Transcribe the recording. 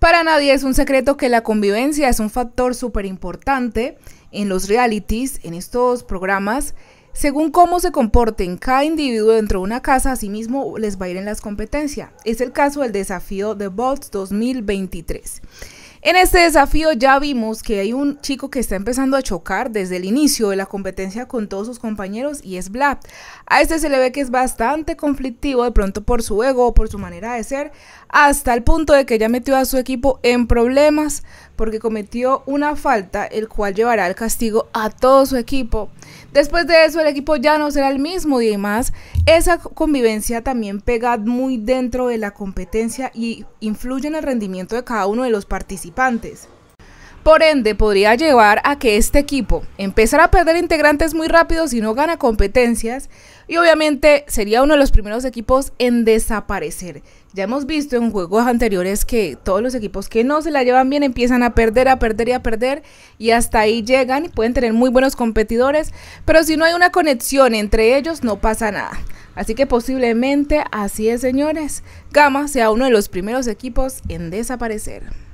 Para nadie es un secreto que la convivencia es un factor súper importante en los realities, en estos programas. Según cómo se comporten cada individuo dentro de una casa, mismo les va a ir en las competencias. Es el caso del desafío de Bots 2023. En este desafío ya vimos que hay un chico que está empezando a chocar desde el inicio de la competencia con todos sus compañeros y es Blab. A este se le ve que es bastante conflictivo de pronto por su ego o por su manera de ser, hasta el punto de que ya metió a su equipo en problemas porque cometió una falta el cual llevará el castigo a todo su equipo. Después de eso el equipo ya no será el mismo y demás. esa convivencia también pega muy dentro de la competencia y influye en el rendimiento de cada uno de los participantes. Por ende, podría llevar a que este equipo empezara a perder integrantes muy rápido si no gana competencias y obviamente sería uno de los primeros equipos en desaparecer. Ya hemos visto en juegos anteriores que todos los equipos que no se la llevan bien empiezan a perder, a perder y a perder y hasta ahí llegan y pueden tener muy buenos competidores, pero si no hay una conexión entre ellos no pasa nada. Así que posiblemente, así es señores, Gama sea uno de los primeros equipos en desaparecer.